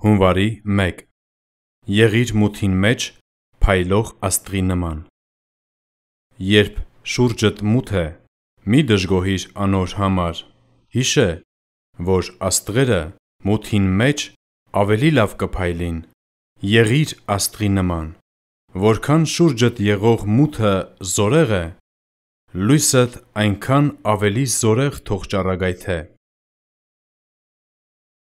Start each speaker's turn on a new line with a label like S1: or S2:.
S1: Հունվարի 1 Եղիր մութին մեջ փայլող աստղի նման Երբ շուրջդ մութ է մի դժգոհիր անոր համար հիշե որ աստղերը մութին մեջ ավելի լավ կփայլին Եղիր աստղի նման Որքան շուրջդ եղող մութը զորեղ է լույսդ այնքան ավելի զորեղ թող ճառագայթե